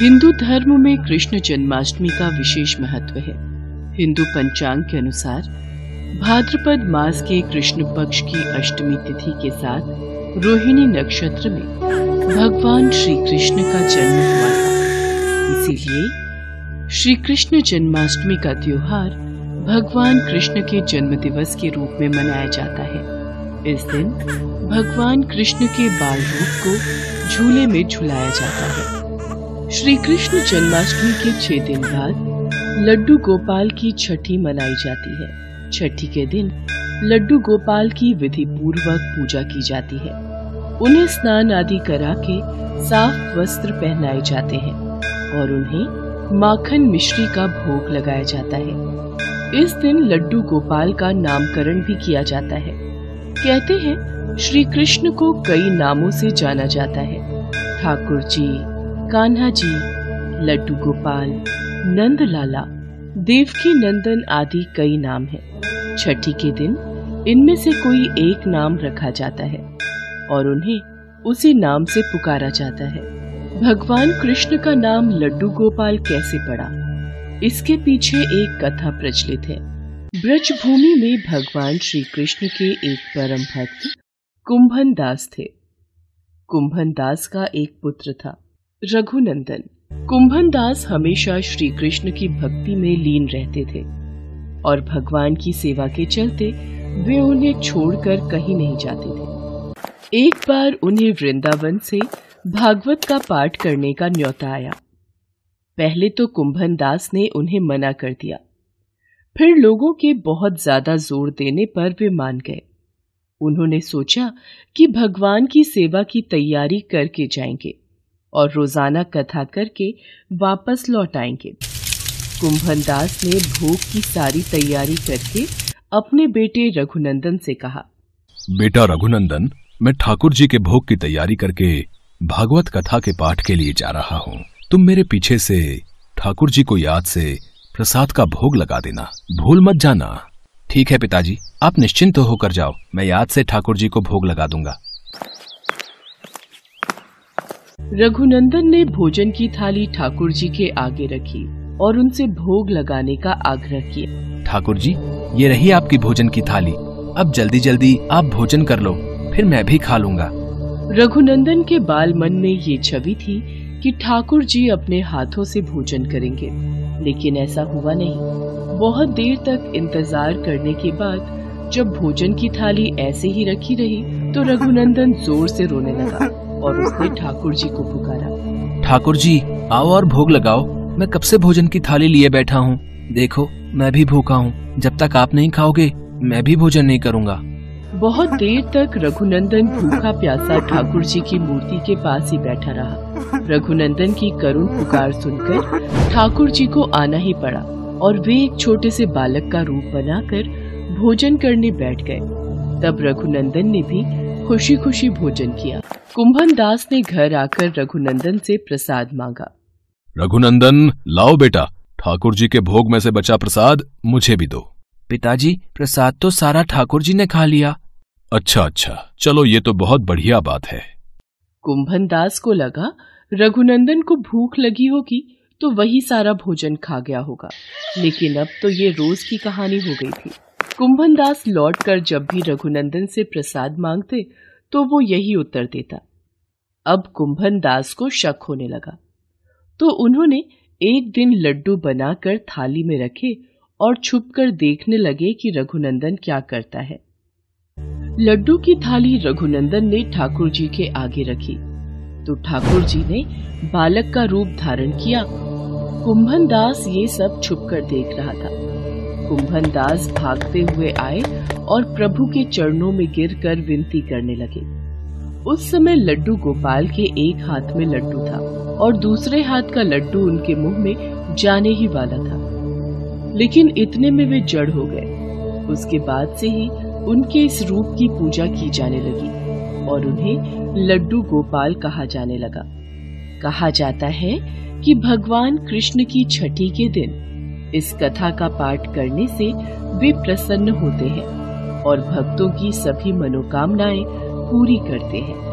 हिंदू धर्म में कृष्ण जन्माष्टमी का विशेष महत्व है हिंदू पंचांग के अनुसार भाद्रपद मास के कृष्ण पक्ष की अष्टमी तिथि के साथ रोहिणी नक्षत्र में भगवान श्री कृष्ण का जन्म हुआ था इसीलिए श्री कृष्ण जन्माष्टमी का त्योहार भगवान कृष्ण के जन्म दिवस के रूप में मनाया जाता है इस दिन भगवान कृष्ण के बाल रूप को झूले में झुलाया जाता है श्री कृष्ण जन्माष्टमी के छह दिन बाद लड्डू गोपाल की छठी मनाई जाती है छठी के दिन लड्डू गोपाल की विधि पूर्वक पूजा की जाती है उन्हें स्नान आदि करा के साफ वस्त्र पहनाए जाते हैं और उन्हें माखन मिश्री का भोग लगाया जाता है इस दिन लड्डू गोपाल का नामकरण भी किया जाता है कहते हैं श्री कृष्ण को कई नामों से जाना जाता है ठाकुर जी कान्हा जी लड्डू गोपाल नंदलाला देवकी नंदन आदि कई नाम हैं। छठी के दिन इनमें से कोई एक नाम रखा जाता है और उन्हें उसी नाम से पुकारा जाता है भगवान कृष्ण का नाम लड्डू गोपाल कैसे पड़ा इसके पीछे एक कथा प्रचलित है ब्रज भूमि में भगवान श्री कृष्ण के एक परम भक्त कुंभन दास थे कुंभन दास का एक पुत्र था रघुनंदन कुंभन दास हमेशा श्री कृष्ण की भक्ति में लीन रहते थे और भगवान की सेवा के चलते वे उन्हें छोड़कर कहीं नहीं जाते थे एक बार उन्हें वृंदावन से भागवत का पाठ करने का न्योता आया पहले तो कुंभन दास ने उन्हें मना कर दिया फिर लोगों के बहुत ज्यादा जोर देने पर वे मान गए उन्होंने सोचा कि भगवान की सेवा की तैयारी करके जाएंगे और रोज़ाना कथा करके वापस लौट आएंगे कुंभन दास ने भोग की सारी तैयारी करके अपने बेटे रघुनंदन से कहा बेटा रघुनंदन मैं ठाकुर जी के भोग की तैयारी करके भागवत कथा के पाठ के लिए जा रहा हूँ तुम मेरे पीछे से ठाकुर जी को याद से प्रसाद का भोग लगा देना भूल मत जाना ठीक है पिताजी आप निश्चिंत तो होकर जाओ मैं याद से ठाकुर जी को भोग लगा दूंगा रघुनंदन ने भोजन की थाली ठाकुर जी के आगे रखी और उनसे भोग लगाने का आग्रह किया ठाकुर जी ये रही आपकी भोजन की थाली अब जल्दी जल्दी आप भोजन कर लो फिर मैं भी खा लूंगा रघुनंदन के बाल मन में ये छवि थी कि ठाकुर जी अपने हाथों से भोजन करेंगे लेकिन ऐसा हुआ नहीं बहुत देर तक इंतजार करने के बाद जब भोजन की थाली ऐसे ही रखी रही तो रघुनंदन जोर से रोने लगा और उसने ठाकुर जी को पुकारा ठाकुर जी आओ और भोग लगाओ मैं कब से भोजन की थाली लिए बैठा हूँ देखो मैं भी भूखा हूँ जब तक आप नहीं खाओगे मैं भी भोजन नहीं करूँगा बहुत देर तक रघुनंदन भूखा प्यासा ठाकुर जी की मूर्ति के पास ही बैठा रहा रघुनंदन की करुण पुकार सुनकर ठाकुर जी को आना ही पड़ा और वे एक छोटे से बालक का रूप बनाकर भोजन करने बैठ गए तब रघुनंदन ने भी खुशी खुशी भोजन किया कुंभन दास ने घर आकर रघुनंदन से प्रसाद मांगा रघुनंदन लाओ बेटा ठाकुर जी के भोग में से बचा प्रसाद मुझे भी दो पिताजी प्रसाद तो सारा ठाकुर जी ने खा लिया अच्छा अच्छा चलो ये तो बहुत बढ़िया बात है कुंभन दास को लगा रघुनंदन को भूख लगी होगी तो वही सारा भोजन खा गया होगा लेकिन अब तो ये रोज की कहानी हो गई थी कुंभन दास लौट कर जब भी रघुनंदन से प्रसाद मांगते तो वो यही उत्तर देता अब कुंभन दास को शक होने लगा तो उन्होंने एक दिन लड्डू बनाकर थाली में रखे और छुपकर देखने लगे कि रघुनंदन क्या करता है लड्डू की थाली रघुनंदन ने ठाकुर जी के आगे रखी तो ठाकुर जी ने बालक का रूप धारण किया कुंभन दास ये सब छुप देख रहा था कुंभन दास भागते हुए आए और प्रभु के चरणों में गिरकर विनती करने लगे उस समय लड्डू गोपाल के एक हाथ में लड्डू था और दूसरे हाथ का लड्डू उनके मुंह में जाने ही वाला था लेकिन इतने में वे जड़ हो गए उसके बाद से ही उनके इस रूप की पूजा की जाने लगी और उन्हें लड्डू गोपाल कहा जाने लगा कहा जाता है कि भगवान कृष्ण की छठी के दिन इस कथा का पाठ करने से वे प्रसन्न होते हैं और भक्तों की सभी मनोकामनाएं पूरी करते हैं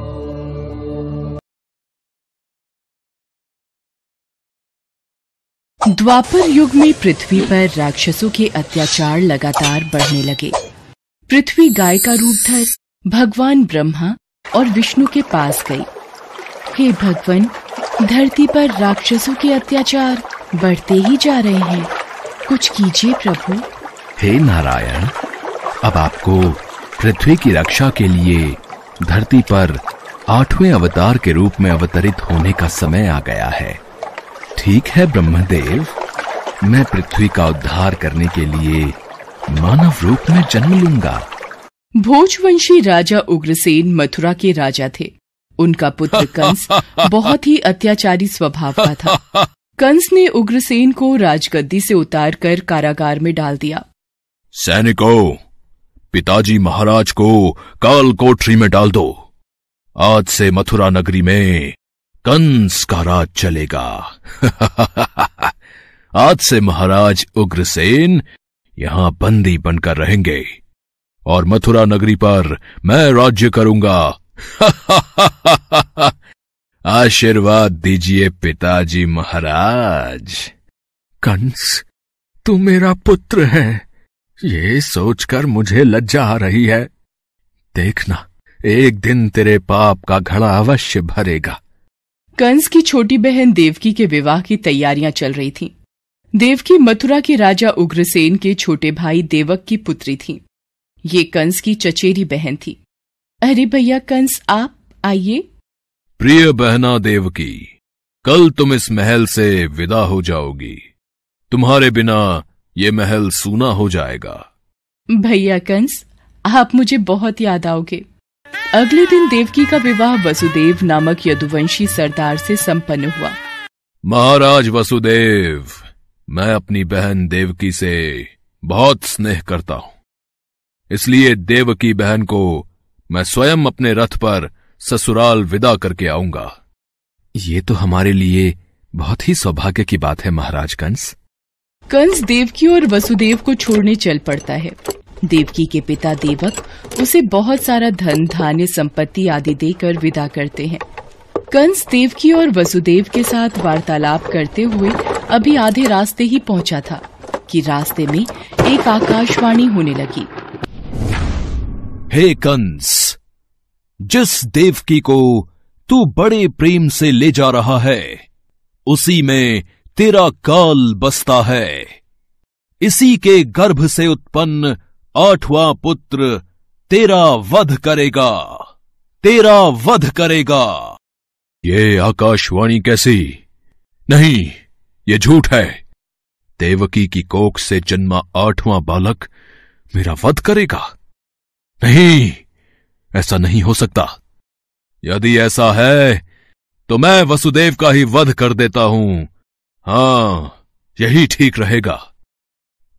द्वापर युग में पृथ्वी पर राक्षसों के अत्याचार लगातार बढ़ने लगे पृथ्वी गाय का रूप धर भगवान ब्रह्मा और विष्णु के पास गई हे भगवान धरती पर राक्षसों के अत्याचार बढ़ते ही जा रहे हैं कुछ कीजिए प्रभु हे नारायण अब आपको पृथ्वी की रक्षा के लिए धरती पर आठवें अवतार के रूप में अवतरित होने का समय आ गया है ठीक है ब्रह्मदेव मैं पृथ्वी का उद्धार करने के लिए मानव रूप में जन्म लूंगा भोजवंशी राजा उग्रसेन मथुरा के राजा थे उनका पुत्र कंस बहुत ही अत्याचारी स्वभाव का था कंस ने उग्रसेन को राजगद्दी से उतारकर कारागार में डाल दिया सैनिकों पिताजी महाराज को काल कोठरी में डाल दो आज से मथुरा नगरी में कंस का राज चलेगा आज से महाराज उग्रसेन यहां बंदी बनकर रहेंगे और मथुरा नगरी पर मैं राज्य करूंगा आशीर्वाद दीजिए पिताजी महाराज कंस तू मेरा पुत्र है ये सोचकर मुझे लज्जा आ रही है देखना एक दिन तेरे पाप का घड़ा अवश्य भरेगा कंस की छोटी बहन देवकी के विवाह की तैयारियां चल रही थीं। देवकी मथुरा के राजा उग्रसेन के छोटे भाई देवक की पुत्री थी ये कंस की चचेरी बहन थी अरे भैया कंस आप आइए प्रिय बहना देवकी कल तुम इस महल से विदा हो जाओगी तुम्हारे बिना ये महल सूना हो जाएगा भैया कंस आप मुझे बहुत याद आओगे अगले दिन देवकी का विवाह वसुदेव नामक यदुवंशी सरदार से संपन्न हुआ महाराज वसुदेव मैं अपनी बहन देवकी से बहुत स्नेह करता हूँ इसलिए देवकी बहन को मैं स्वयं अपने रथ पर ससुराल विदा करके आऊंगा ये तो हमारे लिए बहुत ही सौभाग्य की बात है महाराज कंस कंस देवकी और वसुदेव को छोड़ने चल पड़ता है देवकी के पिता देवक उसे बहुत सारा धन धान्य संपत्ति आदि देकर विदा करते हैं कंस देवकी और वसुदेव के साथ वार्तालाप करते हुए अभी आधे रास्ते ही पहुंचा था कि रास्ते में एक आकाशवाणी होने लगी हे hey, कंस जिस देवकी को तू बड़े प्रेम से ले जा रहा है उसी में तेरा काल बसता है इसी के गर्भ से उत्पन्न आठवां पुत्र तेरा वध करेगा तेरा वध करेगा ये आकाशवाणी कैसी नहीं ये झूठ है देवकी की कोख से जन्मा आठवां बालक मेरा वध करेगा नहीं ऐसा नहीं हो सकता यदि ऐसा है तो मैं वसुदेव का ही वध कर देता हूं हां यही ठीक रहेगा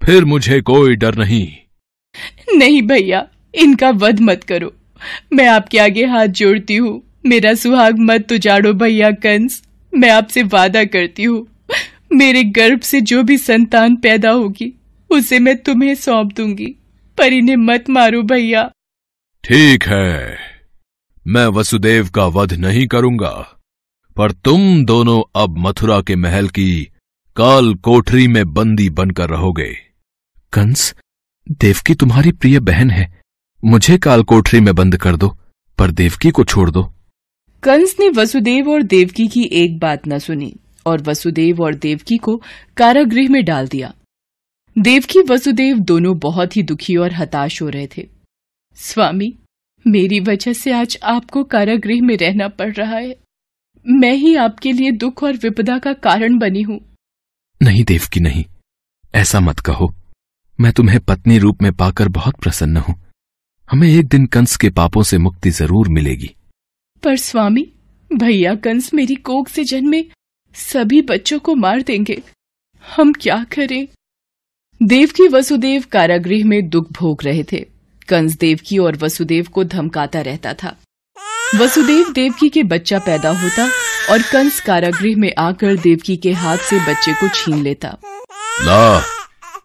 फिर मुझे कोई डर नहीं नहीं भैया इनका वध मत करो मैं आपके आगे हाथ जोड़ती हूँ मेरा सुहाग मत तुझाड़ो तो भैया कंस मैं आपसे वादा करती हूँ मेरे गर्भ से जो भी संतान पैदा होगी उसे मैं तुम्हें सौंप दूंगी पर इन्हें मत मारो भैया ठीक है मैं वसुदेव का वध नहीं करूंगा पर तुम दोनों अब मथुरा के महल की काल कोठरी में बंदी बनकर रहोगे कंस देवकी तुम्हारी प्रिय बहन है मुझे काल कोठरी में बंद कर दो पर देवकी को छोड़ दो कंस ने वसुदेव और देवकी की एक बात न सुनी और वसुदेव और देवकी को कारागृह में डाल दिया देवकी वसुदेव दोनों बहुत ही दुखी और हताश हो रहे थे स्वामी मेरी वजह से आज आपको कारागृह में रहना पड़ रहा है मैं ही आपके लिए दुख और विपदा का कारण बनी हूं नहीं देवकी नहीं ऐसा मत कहो मैं तुम्हें पत्नी रूप में पाकर बहुत प्रसन्न हूं हमें एक दिन कंस के पापों से मुक्ति जरूर मिलेगी पर स्वामी भैया कंस मेरी कोख से जन्मे सभी बच्चों को मार देंगे हम क्या करें देव की वसुदेव कारागृह में दुख भोग रहे थे कंस देवकी और वसुदेव को धमकाता रहता था वसुदेव देवकी के बच्चा पैदा होता और कंस कारागृह में आकर देवकी के हाथ से बच्चे को छीन लेता ला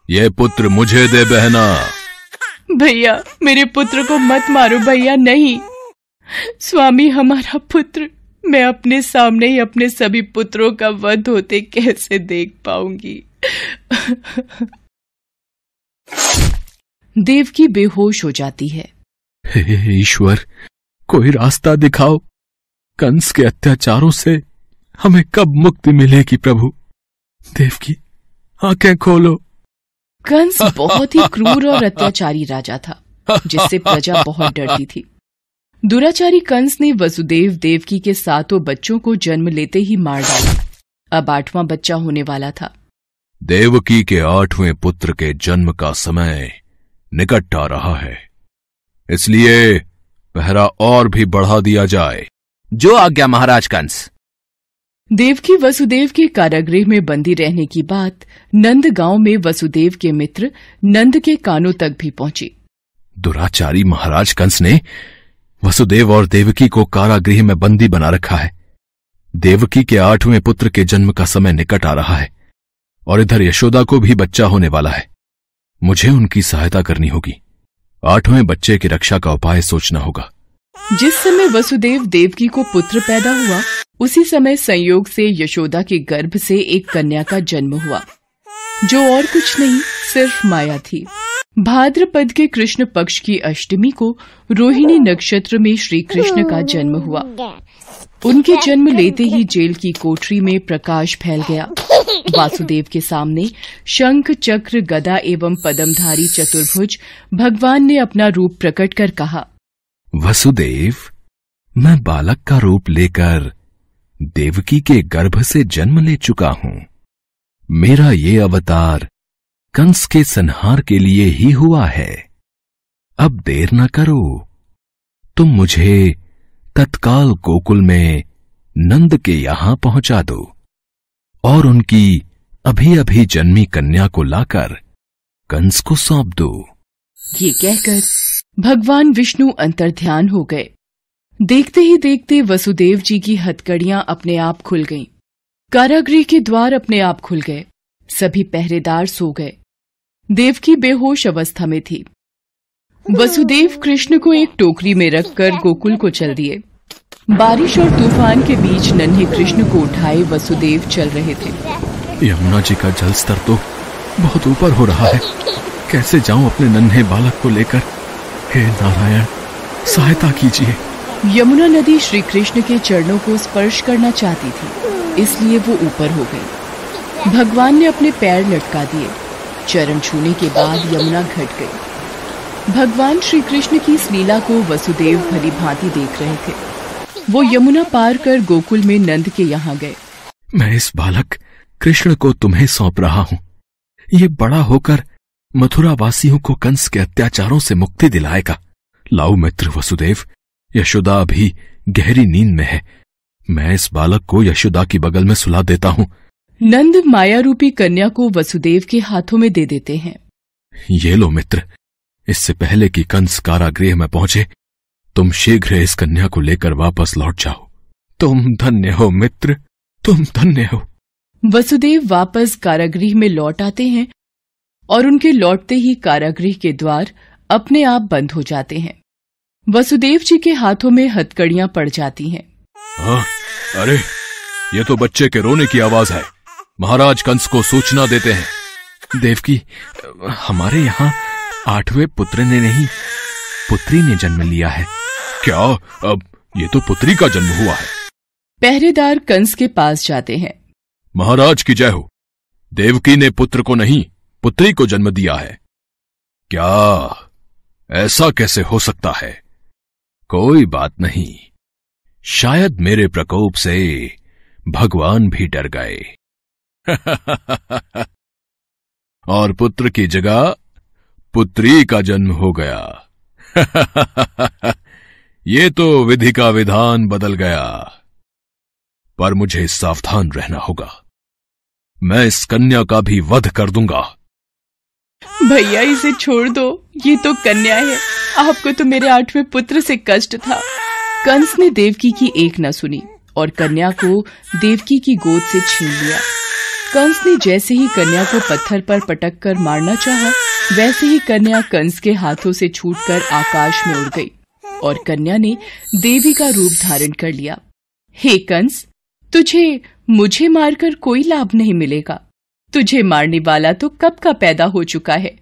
ये पुत्र मुझे दे बहना भैया मेरे पुत्र को मत मारो भैया नहीं स्वामी हमारा पुत्र मैं अपने सामने ही अपने सभी पुत्रों का वध होते कैसे देख पाऊंगी देवकी बेहोश हो जाती है हे ईश्वर कोई रास्ता दिखाओ कंस के अत्याचारों से हमें कब मुक्ति मिलेगी प्रभु देवकी आंखें खोलो कंस बहुत ही क्रूर और अत्याचारी राजा था जिससे प्रजा बहुत डरती थी दुराचारी कंस ने वसुदेव देवकी के सातों बच्चों को जन्म लेते ही मार डाला अब आठवां बच्चा होने वाला था देवकी के आठवें पुत्र के जन्म का समय निकट आ रहा है इसलिए पहरा और भी बढ़ा दिया जाए जो आज्ञा महाराज कंस देवकी वसुदेव के कारागृह में बंदी रहने की बात नंद गांव में वसुदेव के मित्र नंद के कानों तक भी पहुंची दुराचारी महाराज कंस ने वसुदेव और देवकी को कारागृह में बंदी बना रखा है देवकी के आठवें पुत्र के जन्म का समय निकट आ रहा है और इधर यशोदा को भी बच्चा होने वाला है मुझे उनकी सहायता करनी होगी आठवें बच्चे की रक्षा का उपाय सोचना होगा जिस समय वसुदेव देवकी को पुत्र पैदा हुआ उसी समय संयोग से यशोदा के गर्भ से एक कन्या का जन्म हुआ जो और कुछ नहीं सिर्फ माया थी भाद्रपद के कृष्ण पक्ष की अष्टमी को रोहिणी नक्षत्र में श्री कृष्ण का जन्म हुआ उनके जन्म लेते ही जेल की कोठरी में प्रकाश फैल गया वासुदेव के सामने शंख चक्र गदा एवं पदमधारी चतुर्भुज भगवान ने अपना रूप प्रकट कर कहा वसुदेव मैं बालक का रूप लेकर देवकी के गर्भ से जन्म ले चुका हूँ मेरा ये अवतार कंस के संहार के लिए ही हुआ है अब देर न करो तुम मुझे तत्काल गोकुल में नंद के यहां पहुंचा दो और उनकी अभी अभी जन्मी कन्या को लाकर कंस को सौंप दो ये कहकर भगवान विष्णु अंतर्ध्यान हो गए देखते ही देखते वसुदेव जी की हथकड़ियां अपने आप खुल गईं, कारागृह के द्वार अपने आप खुल गए सभी पहरेदार सो गए देवकी बेहोश अवस्था में थी वसुदेव कृष्ण को एक टोकरी में रखकर गोकुल को चल दिए बारिश और तूफान के बीच नन्हे कृष्ण को उठाए वसुदेव चल रहे थे यमुना जी का जल स्तर तो बहुत ऊपर हो रहा है कैसे जाऊं अपने नन्हे बालक को लेकर हे नारायण सहायता कीजिए यमुना नदी श्री कृष्ण के चरणों को स्पर्श करना चाहती थी इसलिए वो ऊपर हो गई भगवान ने अपने पैर लटका दिए चरण छूने के बाद यमुना घट गई भगवान श्री कृष्ण की इस लीला को वसुदेव भली भांति देख रहे थे वो यमुना पार कर गोकुल में नंद के यहाँ गए मैं इस बालक कृष्ण को तुम्हें सौंप रहा हूँ ये बड़ा होकर मथुरा वासियों को कंस के अत्याचारों से मुक्ति दिलाएगा लाऊ मित्र वसुदेव यशोदा अभी गहरी नींद में है मैं इस बालक को यशोदा की बगल में सुला देता हूँ नंद माया रूपी कन्या को वसुदेव के हाथों में दे देते हैं ये लो मित्र इससे पहले कि कंस कारागृह में पहुंचे तुम शीघ्र इस कन्या को लेकर वापस लौट जाओ तुम धन्य हो मित्र तुम धन्य हो वसुदेव वापस कारागृह में लौट आते हैं और उनके लौटते ही कारागृह के द्वार अपने आप बंद हो जाते हैं वसुदेव जी के हाथों में हथकड़ियां पड़ जाती हैं। हाँ, अरे ये तो बच्चे के रोने की आवाज है महाराज कंस को सूचना देते हैं देवकी हमारे यहाँ आठवें पुत्र ने नहीं पुत्री ने जन्म लिया है क्या अब ये तो पुत्री का जन्म हुआ है पहरेदार कंस के पास जाते हैं महाराज की जय हो देवकी ने पुत्र को नहीं पुत्री को जन्म दिया है क्या ऐसा कैसे हो सकता है कोई बात नहीं शायद मेरे प्रकोप से भगवान भी डर गए और पुत्र की जगह पुत्री का जन्म हो गया ये तो विधि का विधान बदल गया पर मुझे सावधान रहना होगा मैं इस कन्या का भी वध कर दूंगा भैया इसे छोड़ दो ये तो कन्या है आपको तो मेरे आठवें पुत्र से कष्ट था कंस ने देवकी की एक न सुनी और कन्या को देवकी की गोद से छीन लिया कंस ने जैसे ही कन्या को पत्थर पर पटक कर मारना चाहा, वैसे ही कन्या कंस के हाथों से छूटकर आकाश में उड़ गई और कन्या ने देवी का रूप धारण कर लिया हे कंस तुझे मुझे मारकर कोई लाभ नहीं मिलेगा तुझे मारने वाला तो कब का पैदा हो चुका है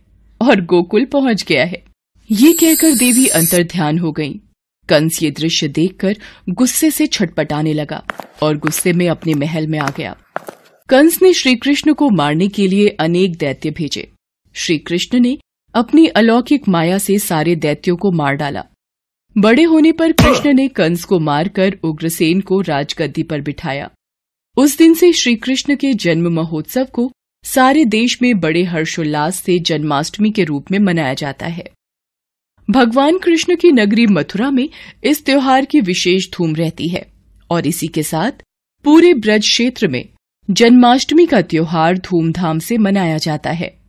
और गोकुल पहुंच गया है ये कहकर देवी अंतर ध्यान हो गई कंस ये दृश्य देखकर गुस्से से छटपटाने लगा और गुस्से में अपने महल में आ गया कंस ने श्रीकृष्ण को मारने के लिए अनेक दैत्य भेजे श्रीकृष्ण ने अपनी अलौकिक माया से सारे दैत्यों को मार डाला बड़े होने पर कृष्ण ने कंस को मारकर उग्रसेन को राजगद्दी पर बिठाया उस दिन से श्रीकृष्ण के जन्म महोत्सव को सारे देश में बड़े हर्षोल्लास से जन्माष्टमी के रूप में मनाया जाता है भगवान कृष्ण की नगरी मथुरा में इस त्योहार की विशेष धूम रहती है और इसी के साथ पूरे ब्रज क्षेत्र में जन्माष्टमी का त्योहार धूमधाम से मनाया जाता है